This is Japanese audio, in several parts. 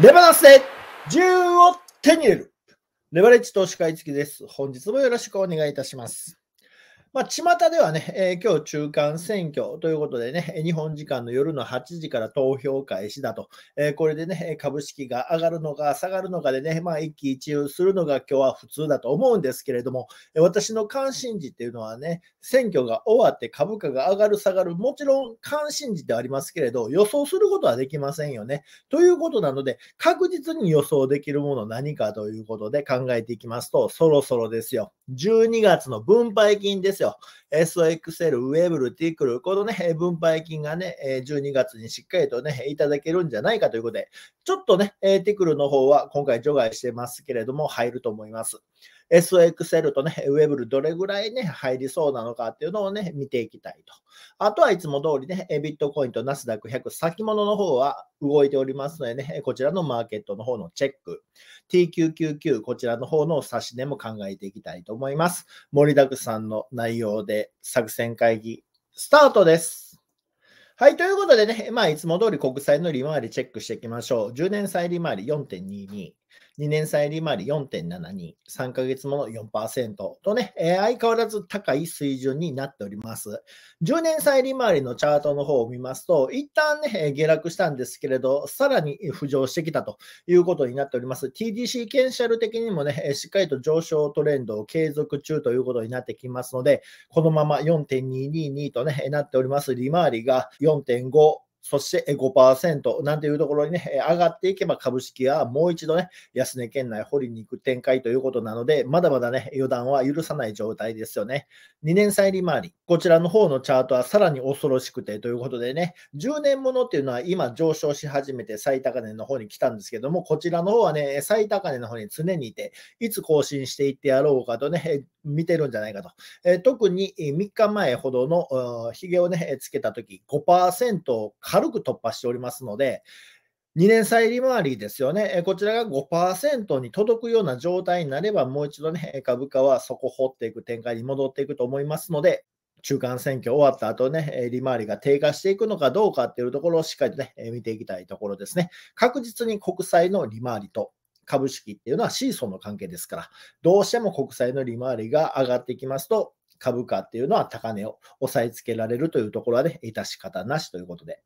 レバナスで銃を手に入れる。レバレッジ投資会付きです。本日もよろしくお願いいたします。まあ、巷ではね、えー、今日中間選挙ということでね、日本時間の夜の8時から投票開始だと、えー、これでね、株式が上がるのか下がるのかでね、まあ、一喜一憂するのが今日は普通だと思うんですけれども、私の関心事っていうのはね、選挙が終わって株価が上がる下がる、もちろん関心事ではありますけれど、予想することはできませんよね。ということなので、確実に予想できるもの何かということで考えていきますと、そろそろですよ。12月の分配金ですですよ。SOXL、ウェブル、ティクル、このね、分配金がね、12月にしっかりとね、いただけるんじゃないかということで、ちょっとね、ティクルの方は今回除外してますけれども、入ると思います。SXL とね、w e b ルどれぐらいね、入りそうなのかっていうのをね、見ていきたいと。あとはいつも通りね、ビットコインとナスダック100先物の方は動いておりますのでね、こちらのマーケットの方のチェック、TQQQ こちらの方の差し値も考えていきたいと思います。盛りだくさんの内容で作戦会議スタートです。はい、ということでね、まあ、いつも通り国債の利回りチェックしていきましょう。10年債利回り4.22。2年債利回り4.72、3ヶ月もの4%とね、えー、相変わらず高い水準になっております。10年債利回りのチャートの方を見ますと、一旦ね、下落したんですけれど、さらに浮上してきたということになっております。TDC ケンシャル的にもね、しっかりと上昇トレンドを継続中ということになってきますので、このまま4.222とね、なっております。利回りが4.5、そして5%なんていうところにね、上がっていけば株式はもう一度ね、安値圏内掘りに行く展開ということなので、まだまだね、予断は許さない状態ですよね。2年再利回り、こちらの方のチャートはさらに恐ろしくてということでね、10年ものっていうのは今上昇し始めて最高値の方に来たんですけども、こちらの方はね、最高値の方に常にいて、いつ更新していってやろうかとね、見てるんじゃないかと。え特に3日前ほどのひげをね、つけたとき5%を軽く突破しておりますので、2年債利回りですよね。こちらが5%に届くような状態になれば、もう一度ね、株価は底を掘っていく展開に戻っていくと思いますので、中間選挙終わった後ね、利回りが低下していくのかどうかっていうところをしっかりとね、見ていきたいところですね。確実に国債の利回りと株式っていうのはシーソンの関係ですから、どうしても国債の利回りが上がってきますと、株価っていうのは高値を押さえつけられるというところはね、致し方なしということで。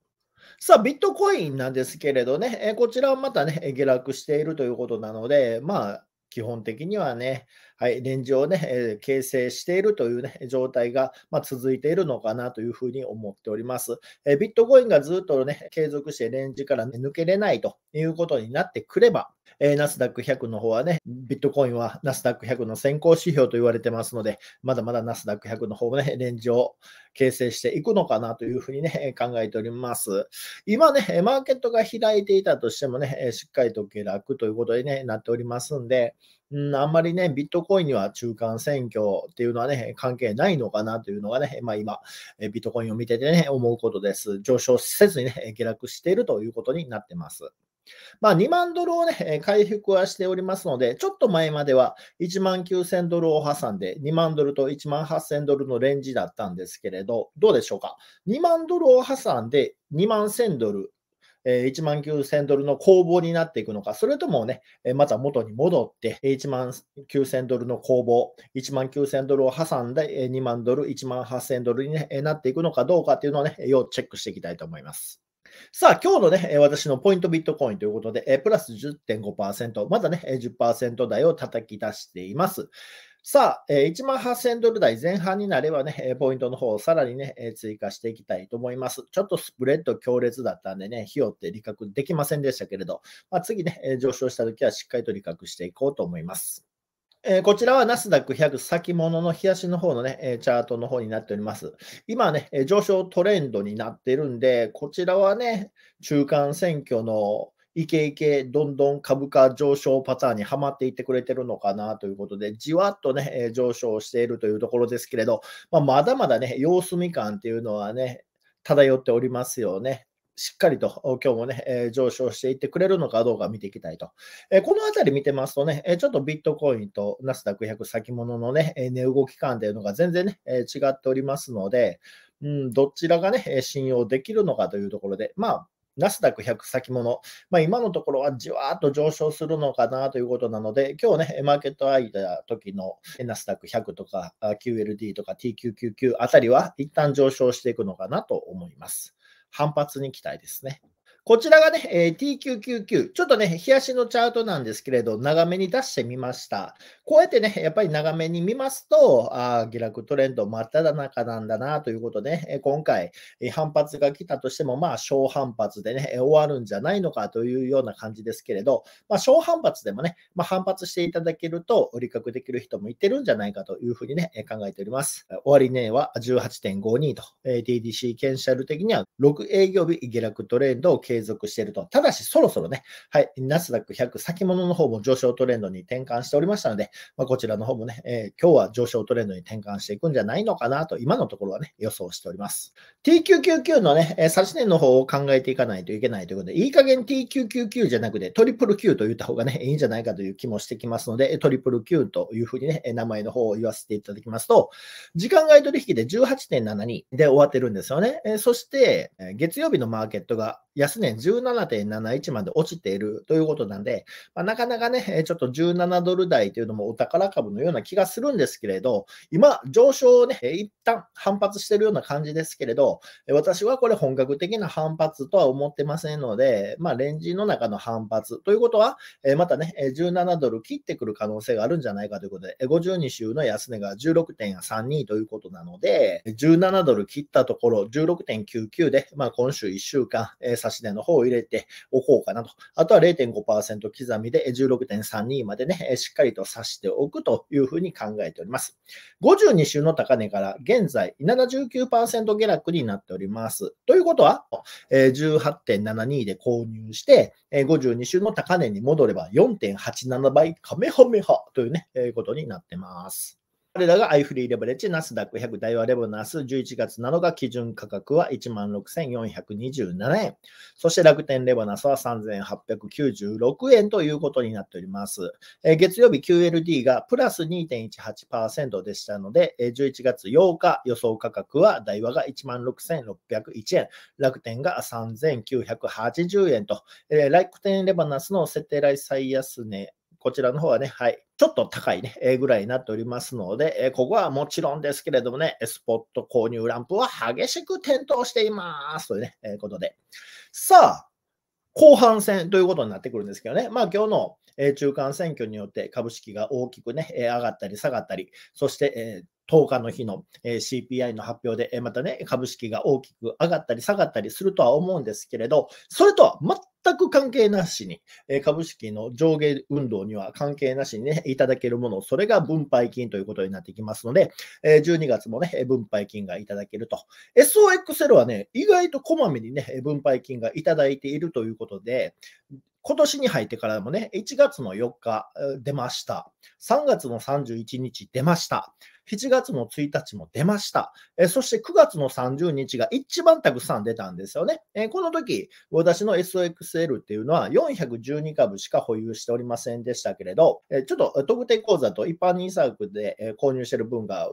さあ、ビットコインなんですけれどね、えこちらはまたね、下落しているということなので、まあ、基本的にはね、はい、レンジをね、え形成しているという、ね、状態が、ま続いているのかなというふうに思っております。えビットコインがずっとね、継続してレンジから、抜けれないということになってくれば、えー、ナスダック100の方はね、ビットコインはナスダック100の先行指標と言われてますので、まだまだナスダック100の方もね、レンジを形成していくのかなというふうにね、考えております。今ね、マーケットが開いていたとしてもね、しっかりと下落ということに、ね、なっておりますんで、うん、あんまりね、ビットコインには中間選挙っていうのはね、関係ないのかなというのがね、まあ今、ビットコインを見ててね、思うことです。上昇せずにね、下落しているということになってます。まあ、2万ドルをね、回復はしておりますので、ちょっと前までは1万9000ドルを挟んで、2万ドルと1万8000ドルのレンジだったんですけれど、どうでしょうか。2万ドルを挟んで、2万1000ドル、1万9000ドルの攻防になっていくのか、それともね、また元に戻って、1万9000ドルの攻防、1万9000ドルを挟んで、2万ドル、1万8000ドルに、なっていくのかどうかというのをね、要チェックしていきたいと思います。さあ、今日のね、私のポイントビットコインということで、プラス10.5%、まだね、10%台を叩き出しています。さあ、1万8000ドル台前半になればね、ポイントの方をさらにね、追加していきたいと思います。ちょっとスプレッド強烈だったんでね、費用って利確できませんでしたけれど、まあ、次ね、上昇したときはしっかりと利確していこうと思います。えー、こちらはナスダック100先物の日足の方のね、えー、チャートの方になっております。今ね、え上昇トレンドになってるんで、こちらはね、中間選挙のイケイケ、どんどん株価上昇パターンにはまっていってくれてるのかなということで、じわっとね、え上昇しているというところですけれど、まあ、まだまだね、様子見感っていうのはね、漂っておりますよね。しっかりと今日もね、え上昇していってくれるのかどうか見ていきたいと。えこのあたり見てますとね、えちょっとビットコインとナスダック100先物のね、値動き感というのが全然ね、え違っておりますので、うん、どちらがね、信用できるのかというところで、まあ、ナスダック100先物、まあ、今のところはじわーっと上昇するのかなということなので、今日ね、マーケット開いた時のナスダック100とか QLD とか TQQQ あたりは一旦上昇していくのかなと思います。反発に期待ですね。こちらがね、え t 9 9 9ちょっとね、冷やしのチャートなんですけれど、長めに出してみました。こうやってね、やっぱり長めに見ますと、あ下落トレンド真っ只中なんだなということで、ね、今回、反発が来たとしても、まあ、小反発でね、終わるんじゃないのかというような感じですけれど、まあ、小反発でもね、まあ、反発していただけると、売り確できる人もいてるんじゃないかというふうにね、考えております。終値は18.52と、t d c 検ル的には6営業日下落トレンドを継継続していると。ただし、そろそろね、はい、ナスダック100先物の方も上昇トレンドに転換しておりましたので、まあ、こちらの方もね、えー、今日は上昇トレンドに転換していくんじゃないのかなと、今のところはね、予想しております。T999 のね、えー、指し値の方を考えていかないといけないということで、いい加減 T999 じゃなくて、トリプル Q と言った方がね、いいんじゃないかという気もしてきますので、トリプル Q というふうにね、名前の方を言わせていただきますと、時間外取引で18.72で終わってるんですよね。えー、そして、月曜日のマーケットが安値年17.71まで落ちているということなんで、まあ、なかなかね、ちょっと17ドル台というのもお宝株のような気がするんですけれど、今、上昇をね、一旦反発しているような感じですけれど、私はこれ本格的な反発とは思ってませんので、まあ、レンジの中の反発ということは、またね、17ドル切ってくる可能性があるんじゃないかということで、52週の安値が16.32ということなので、17ドル切ったところ、16.99で、まあ、今週1週間、差し値の方を入れておこうかなと。あとは0.5%刻みで16.32までね、しっかりと指しておくというふうに考えております。52週の高値から現在79%下落になっております。ということは、18.72で購入して、52週の高値に戻れば4.87倍カメハメハというね、ことになってます。彼らがイフリーレバレッジ、ナスダック100、ダイワレボナス、11月7日基準価格は16,427円。そして楽天レバナスは3,896円ということになっております。え月曜日 QLD がプラス2.18%でしたので、え11月8日予想価格はダイワが16,601円、楽天が3,980円と、え楽天レバナスの設定来最安値、こちらの方はね、はい、ちょっと高いね、えぐらいになっておりますので、えここはもちろんですけれどもね、スポット購入ランプは激しく点灯しています。というね、えことで。さあ、後半戦ということになってくるんですけどね、まあ今日の中間選挙によって株式が大きくね、上がったり下がったり、そして、10日の日の CPI の発表で、またね、株式が大きく上がったり下がったりするとは思うんですけれど、それとは全く関係なしに、株式の上下運動には関係なしにね、いただけるもの、それが分配金ということになってきますので、12月もね、分配金がいただけると。SOXL はね、意外とこまめにね、分配金がいただいているということで、今年に入ってからもね、1月の4日出ました。3月の31日出ました。7月の1日も出ました。えそして9月の30日が一番たくさん出たんですよね。えこの時、私の SOXL っていうのは412株しか保有しておりませんでしたけれど、えちょっと特定口座と一般 NISA で購入してる分が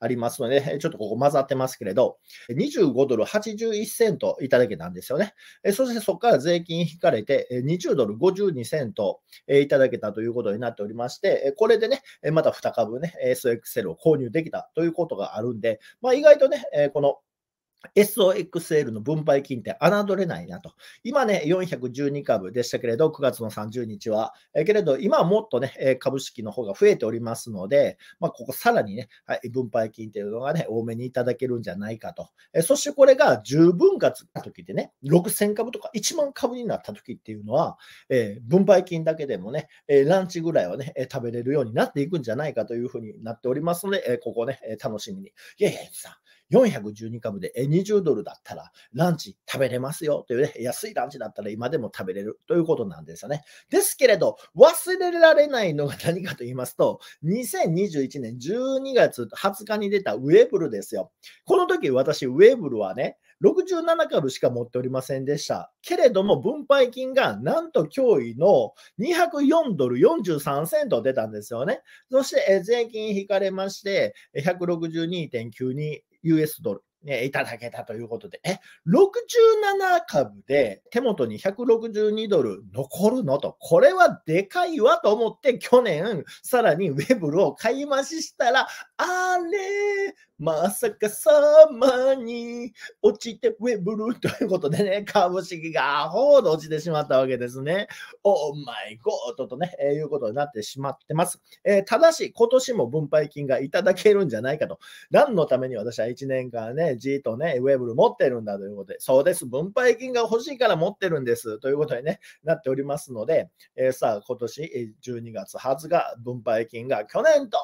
ありますので、ちょっとここ混ざってますけれど、25ドル81セントいただけたんですよね。そしてそこから税金引かれて、20ドル52セントいただけたということになっておりまして、これでね、また2株ね、SXL を購入できたということがあるんで、まあ、意外とね、この SOXL の分配金って侮れないなと。今ね、412株でしたけれど、9月の30日は。えけれど、今はもっとね、株式の方が増えておりますので、まあ、ここさらにね、はい、分配金っていうのがね、多めにいただけるんじゃないかと。えそしてこれが10分割の時でね、6000株とか1万株になった時っていうのは、えー、分配金だけでもね、えランチぐらいはね、食べれるようになっていくんじゃないかというふうになっておりますので、えここね、楽しみに。いやいや、さん、412株で20ドルだったらランチ食べれますよというね、安いランチだったら今でも食べれるということなんですよね。ですけれど、忘れられないのが何かと言いますと、2021年12月20日に出たウェブルですよ。この時私、ウェブルはね、67株しか持っておりませんでした。けれども、分配金がなんと驚異の204ドル43セント出たんですよね。そして、税金引かれまして、162.92 US ドル、ね、いただけたということで、え、67株で手元に162ドル残るのと、これはでかいわと思って去年、さらにウェブルを買い増ししたら、あれ、まさかさまに落ちてウェブルということでね、株式がアホーと落ちてしまったわけですね。オーマイゴートとね、えー、いうことになってしまってます。えー、ただし、今年も分配金がいただけるんじゃないかと。何のために私は1年間ね、じっとね、ウェブル持ってるんだということで、そうです、分配金が欲しいから持ってるんですということに、ね、なっておりますので、えー、さあ、今年12月20日、分配金が去年と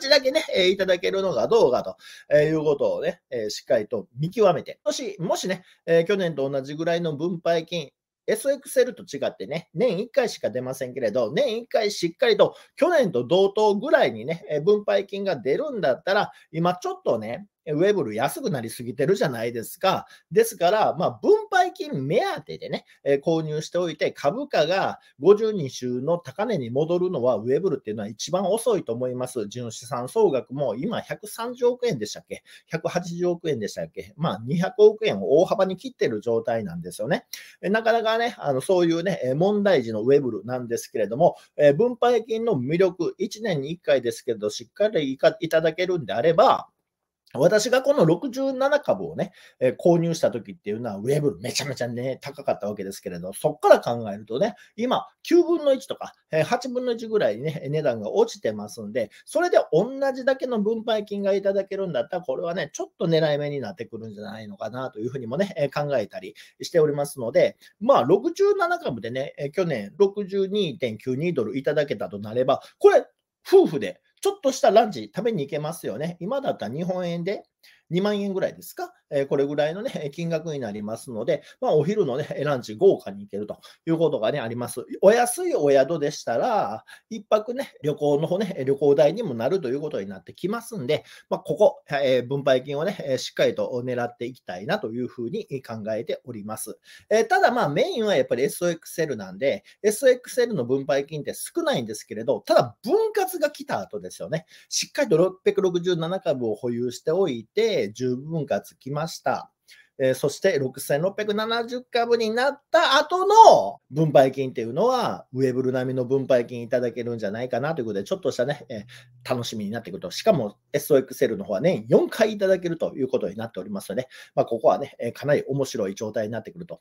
同じだけね、えいただけるのかどうかと、えいうことをね、えしっかりと見極めて、もし、もしね、え去年と同じぐらいの分配金、SXL と違ってね、年1回しか出ませんけれど、年1回しっかりと去年と同等ぐらいにね、分配金が出るんだったら、今ちょっとね、ウェブル安くなりすぎてるじゃないですか。ですから、まあ、分最近目当てでね、え購入しておいて、株価が52週の高値に戻るのは、ウェブルっていうのは一番遅いと思います。純資産総額も今130億円でしたっけ ?180 億円でしたっけまあ200億円を大幅に切ってる状態なんですよね。なかなかね、あのそういうね、問題児のウェブルなんですけれども、え分配金の魅力、1年に1回ですけど、しっかりいただけるんであれば、私がこの67株をね、えー、購入した時っていうのは、ウェブめちゃめちゃね、高かったわけですけれど、そこから考えるとね、今、9分の1とか、えー、8分の1ぐらいにね、値段が落ちてますんで、それで同じだけの分配金がいただけるんだったら、これはね、ちょっと狙い目になってくるんじゃないのかなというふうにもね、えー、考えたりしておりますので、まあ、67株でね、え去年62.92ドルいただけたとなれば、これ、夫婦でちょっとしたランチ食べに行けますよね。今だったら日本円で2万円ぐらいですかえこれぐらいのね、金額になりますので、まあ、お昼のね、ランチ豪華に行けるということがね、あります。お安いお宿でしたら、1泊ね、旅行の方ね、旅行代にもなるということになってきますんで、まあ、ここ、え分配金をね、しっかりと狙っていきたいなというふうに考えております。えただ、まメインはやっぱり SOXL なんで、SOXL の分配金って少ないんですけれど、ただ分割が来た後ですよね。しっかりと667株を保有しておいて、十分割ました。えー、そして6670株になった後の分配金っていうのは、ウェブル並みの分配金いただけるんじゃないかなということで、ちょっとしたね、えー、楽しみになってくると。しかも SOXL の方はね、4回いただけるということになっておりますので、まあ、ここはね、えー、かなり面白い状態になってくると。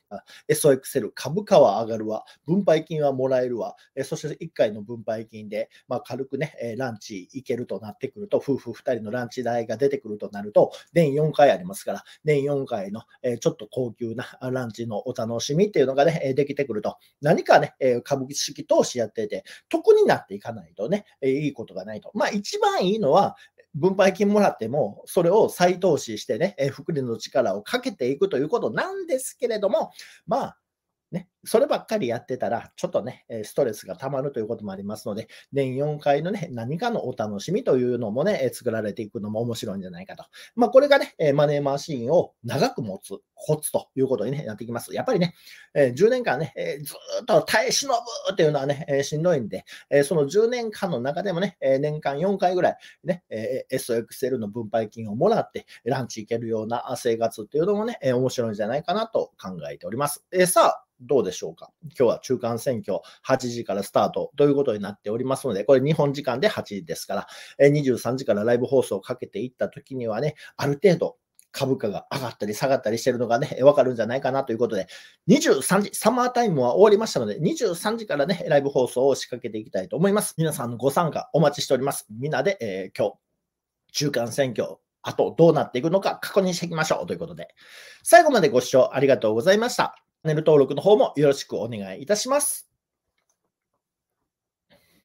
SOXL 株価は上がるわ、分配金はもらえるわ、えー、そして1回の分配金で、まあ、軽くね、えランチ行けるとなってくると、夫婦2人のランチ代が出てくるとなると、年4回ありますから、年4回のえちょっと高級なランチのお楽しみっていうのがね、できてくると、何かね、株式投資やってて、得になっていかないとね、いいことがないと。まあ一番いいのは、分配金もらっても、それを再投資してね、福利の力をかけていくということなんですけれども、まあ、ね、そればっかりやってたら、ちょっとね、ストレスがたまるということもありますので、年4回のね、何かのお楽しみというのもね、作られていくのも面白いんじゃないかと。まあ、これがね、マネーマシーンを長く持つコツということに、ね、なってきます。やっぱりね、10年間ね、ずっと耐え忍ぶっていうのはね、しんどいんで、その10年間の中でもね、年間4回ぐらい、ね、s x l の分配金をもらって、ランチ行けるような生活っていうのもね、面白いんじゃないかなと考えております。さあ、どうでしょうしょうか。今日は中間選挙8時からスタートということになっておりますので、これ日本時間で8時ですから、23時からライブ放送をかけていった時にはね、ある程度株価が上がったり下がったりしてるのがね、わかるんじゃないかなということで、23時、サマータイムは終わりましたので、23時からね、ライブ放送を仕掛けていきたいと思います。皆さんのご参加お待ちしております。みんなで、えー、今日、中間選挙、あとどうなっていくのか確認していきましょうということで、最後までご視聴ありがとうございました。ネル登録の方もよろしくお願いいたします。